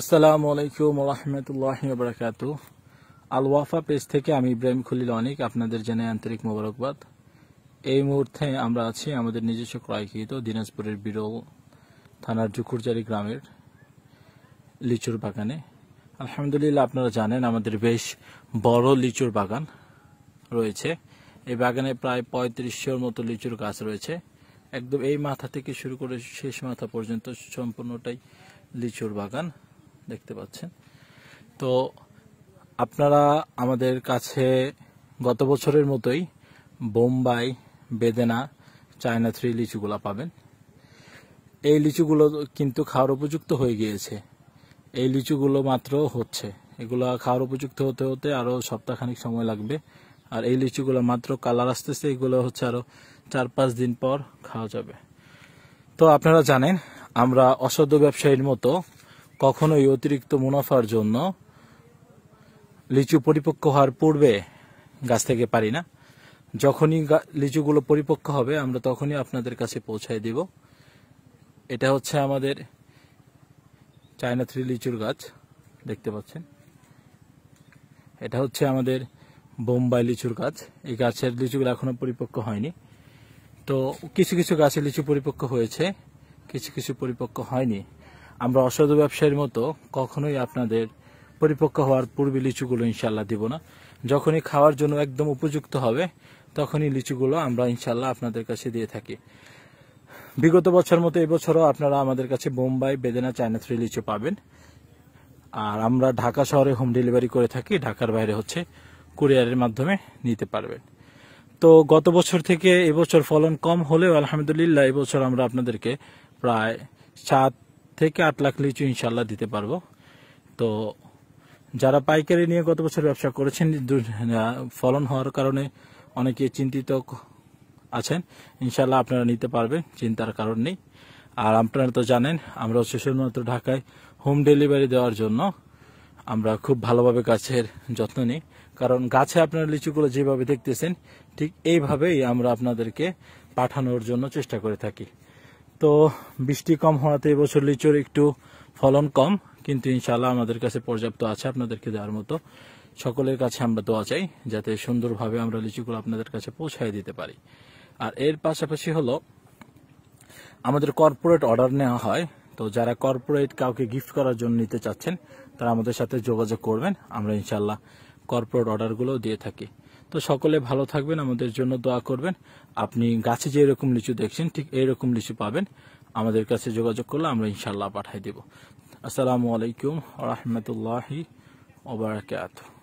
আসসালামু আলাইকুম রহমতুল্লাহ বরকাত আল ওয়াফা পেজ থেকে আমি ইব্রাহিম খলিল অনেক আপনাদের জেনে আন্তরিক মোবারকবাদ এই মুহূর্তে আমরা আছি আমাদের নিজস্ব ক্রয়কৃত দিনাজপুরের বিরল থানার জুকুরজারি গ্রামের লিচুর বাগানে আলহামদুলিল্লাহ আপনারা জানেন আমাদের বেশ বড় লিচুর বাগান রয়েছে এই বাগানে প্রায় পঁয়ত্রিশশোর মতো লিচুর গাছ রয়েছে একদম এই মাথা থেকে শুরু করে শেষ মাথা পর্যন্ত সম্পূর্ণটাই লিচুর বাগান দেখতে পাচ্ছেন তো আপনারা আমাদের কাছে গত বছরের মতোই বোম্বাই বেদেনা চায়না থ্রি লিচুগুলা পাবেন এই লিচুগুলো কিন্তু খাওয়ার উপযুক্ত হয়ে গিয়েছে এই লিচুগুলো মাত্র হচ্ছে এগুলো খাওয়ার উপযুক্ত হতে হতে আরও সপ্তাহখানিক সময় লাগবে আর এই লিচুগুলো মাত্র কালার আসতেছে এগুলো হচ্ছে আরও চার পাঁচ দিন পর খাওয়া যাবে তো আপনারা জানেন আমরা অসদ্য ব্যবসায়ীর মতো কখনোই অতিরিক্ত মুনাফার জন্য লিচু পরিপক্ক হওয়ার পূর্বে গাছ থেকে পারি না যখনই লিচুগুলো পরিপক্ক হবে আমরা তখনই আপনাদের কাছে পৌঁছায় দিব এটা হচ্ছে আমাদের চায়না থ্রি লিচুর গাছ দেখতে পাচ্ছেন এটা হচ্ছে আমাদের বোম্বাই লিচুর গাছ এই গাছের লিচুগুলো এখনো পরিপক্ক হয়নি তো কিছু কিছু গাছে লিচু পরিপক্ক হয়েছে কিছু কিছু পরিপক্ক হয়নি আমরা অসাধু ব্যবসায়ীর মতো কখনোই আপনাদের পরিপক্ক হওয়ার পূর্বে লিচুগুলো ইনশাল্লাহ দিব না যখনই খাওয়ার জন্য একদম উপযুক্ত হবে তখনই লিচুগুলো আমরা ইনশাল্লাহ আপনাদের কাছে দিয়ে থাকি বিগত বছর মতো এবছরও আপনারা আমাদের কাছে বোম্বাই বেদেনা চায়না থ্রি লিচু পাবেন আর আমরা ঢাকা শহরে হোম ডেলিভারি করে থাকি ঢাকার বাইরে হচ্ছে কুরিয়ারের মাধ্যমে নিতে পারবেন তো গত বছর থেকে এবছর ফলন কম হলেও আলহামদুলিল্লাহ এবছর আমরা আপনাদেরকে প্রায় সাত থেকে আট লাখ লিচু ইনশাল্লাহ দিতে পারব তো যারা পাইকারি নিয়ে গত বছর ব্যবসা করেছেন ফলন হওয়ার কারণে অনেকে চিন্তিত আছেন ইনশাল্লাহ আপনারা নিতে পারবেন চিন্তার কারণ নেই আর আপনারা তো জানেন আমরা হচ্ছে শুধুমাত্র ঢাকায় হোম ডেলিভারি দেওয়ার জন্য আমরা খুব ভালোভাবে গাছের যত্ন নিই কারণ গাছে আপনারা লিচুগুলো যেভাবে দেখতেছেন ঠিক এইভাবেই আমরা আপনাদেরকে পাঠানোর জন্য চেষ্টা করে থাকি তো বৃষ্টি কম হওয়াতে এবছর লিচুর একটু ফলন কম কিন্তু ইনশাল্লাহ আমাদের কাছে পর্যাপ্ত আছে আপনাদেরকে দেওয়ার মতো সকলের কাছে আমরা দোয়া চাই যাতে সুন্দরভাবে আমরা লিচুগুলো আপনাদের কাছে পৌঁছায় দিতে পারি আর এর পাশাপাশি হলো আমাদের কর্পোরেট অর্ডার নেওয়া হয় তো যারা কর্পোরেট কাউকে গিফট করার জন্য নিতে চাচ্ছেন তারা আমাদের সাথে যোগাযোগ করবেন আমরা ইনশাল্লাহ কর্পোরেট অর্ডারগুলো দিয়ে থাকি তো সকলে ভালো থাকবেন আমাদের জন্য দোয়া করবেন আপনি গাছে যে এরকম লিচু দেখছেন ঠিক এইরকম লিচু পাবেন আমাদের কাছে যোগাযোগ করলে আমরা ইনশাল্লাহ পাঠাই দেব আসসালামু আলাইকুম রহমতুল্লাহি ওবরাকাত